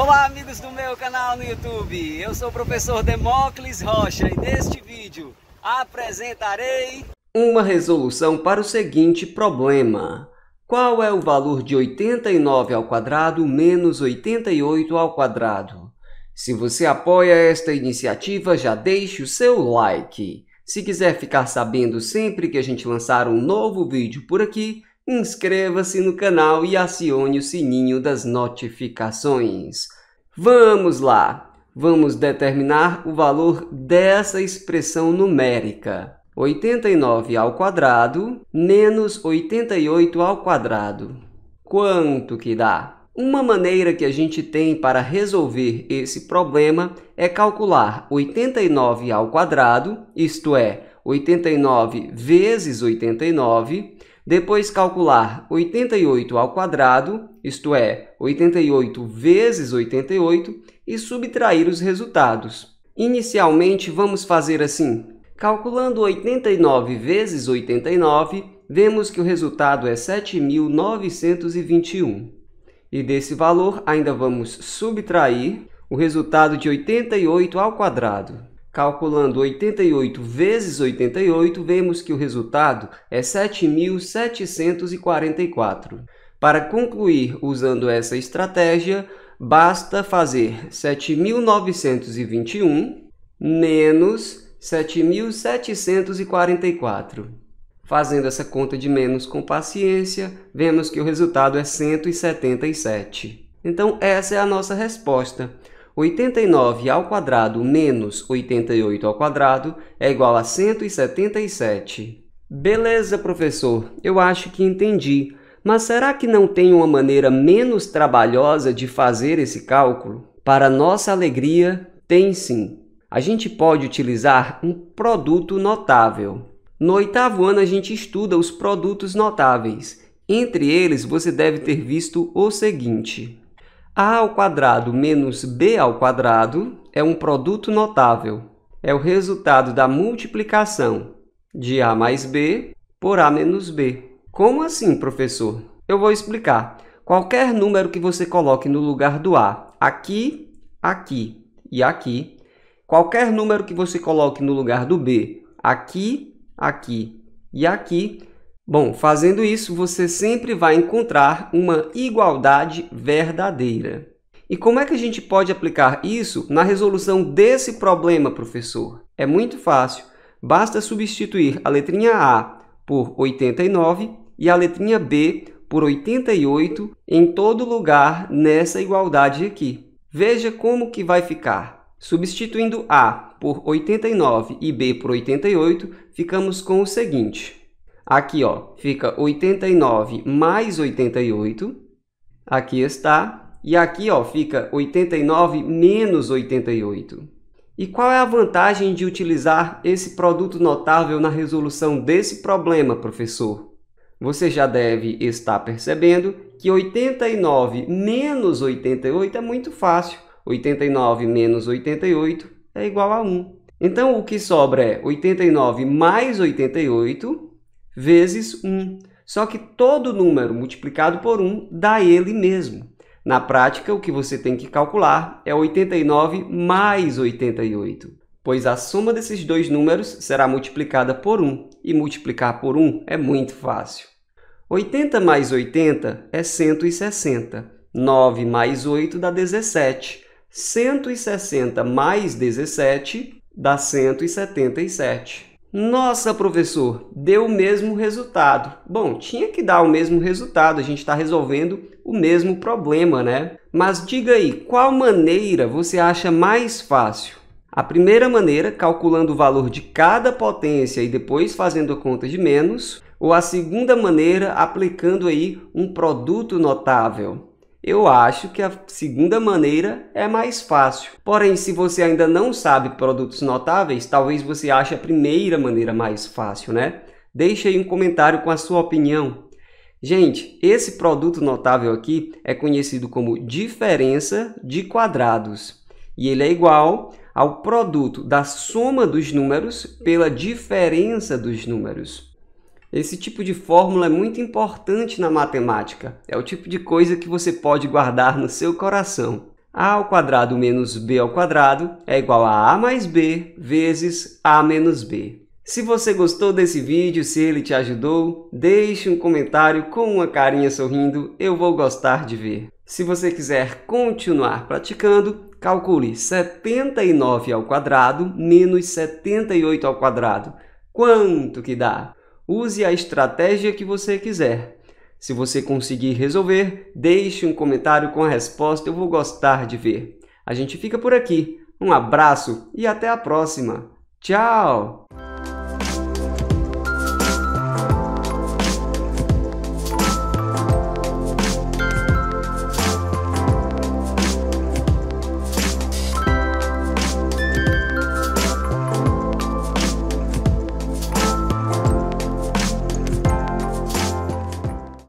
Olá amigos do meu canal no YouTube, eu sou o professor Demócles Rocha e neste vídeo apresentarei uma resolução para o seguinte problema. Qual é o valor de 89 ao quadrado menos 88 ao quadrado? Se você apoia esta iniciativa, já deixe o seu like. Se quiser ficar sabendo sempre que a gente lançar um novo vídeo por aqui, inscreva-se no canal e acione o sininho das notificações. Vamos lá! Vamos determinar o valor dessa expressão numérica. 89 ao quadrado menos 88 ao quadrado. Quanto que dá? Uma maneira que a gente tem para resolver esse problema é calcular 89 ao quadrado, isto é, 89 vezes 89, depois calcular 88 ao quadrado, isto é, 88 vezes 88, e subtrair os resultados. Inicialmente, vamos fazer assim. Calculando 89 vezes 89, vemos que o resultado é 7.921. E desse valor, ainda vamos subtrair o resultado de 88 ao quadrado. Calculando 88 vezes 88, vemos que o resultado é 7.744. Para concluir usando essa estratégia, basta fazer 7.921 menos 7.744. Fazendo essa conta de menos com paciência, vemos que o resultado é 177. Então, essa é a nossa resposta. 89 ao quadrado menos 88 ao quadrado é igual a 177. Beleza, professor, eu acho que entendi. Mas será que não tem uma maneira menos trabalhosa de fazer esse cálculo? Para nossa alegria, tem sim. A gente pode utilizar um produto notável. No oitavo ano, a gente estuda os produtos notáveis. Entre eles, você deve ter visto o seguinte a ao quadrado menos b ao quadrado é um produto notável. É o resultado da multiplicação de a mais b por a menos b. Como assim, professor? Eu vou explicar. Qualquer número que você coloque no lugar do a, aqui, aqui e aqui, qualquer número que você coloque no lugar do b, aqui, aqui e aqui, Bom, fazendo isso, você sempre vai encontrar uma igualdade verdadeira. E como é que a gente pode aplicar isso na resolução desse problema, professor? É muito fácil. Basta substituir a letrinha A por 89 e a letrinha B por 88 em todo lugar nessa igualdade aqui. Veja como que vai ficar. Substituindo A por 89 e B por 88, ficamos com o seguinte. Aqui, ó, fica 89 mais 88. Aqui está. E aqui, ó, fica 89 menos 88. E qual é a vantagem de utilizar esse produto notável na resolução desse problema, professor? Você já deve estar percebendo que 89 menos 88 é muito fácil. 89 menos 88 é igual a 1. Então, o que sobra é 89 mais 88 vezes 1. Só que todo número multiplicado por 1 dá ele mesmo. Na prática, o que você tem que calcular é 89 mais 88, pois a soma desses dois números será multiplicada por 1, e multiplicar por 1 é muito fácil. 80 mais 80 é 160, 9 mais 8 dá 17, 160 mais 17 dá 177. Nossa, professor, deu o mesmo resultado. Bom, tinha que dar o mesmo resultado, a gente está resolvendo o mesmo problema, né? Mas diga aí, qual maneira você acha mais fácil? A primeira maneira, calculando o valor de cada potência e depois fazendo a conta de menos, ou a segunda maneira, aplicando aí um produto notável. Eu acho que a segunda maneira é mais fácil. Porém, se você ainda não sabe produtos notáveis, talvez você ache a primeira maneira mais fácil, né? Deixe aí um comentário com a sua opinião. Gente, esse produto notável aqui é conhecido como diferença de quadrados. E ele é igual ao produto da soma dos números pela diferença dos números. Esse tipo de fórmula é muito importante na matemática. É o tipo de coisa que você pode guardar no seu coração. a ao quadrado menos b ao quadrado é igual a a mais b vezes a menos b. Se você gostou desse vídeo, se ele te ajudou, deixe um comentário com uma carinha sorrindo, eu vou gostar de ver. Se você quiser continuar praticando, calcule 79 ao quadrado menos 78 ao quadrado. Quanto que dá? Use a estratégia que você quiser. Se você conseguir resolver, deixe um comentário com a resposta, eu vou gostar de ver. A gente fica por aqui. Um abraço e até a próxima. Tchau!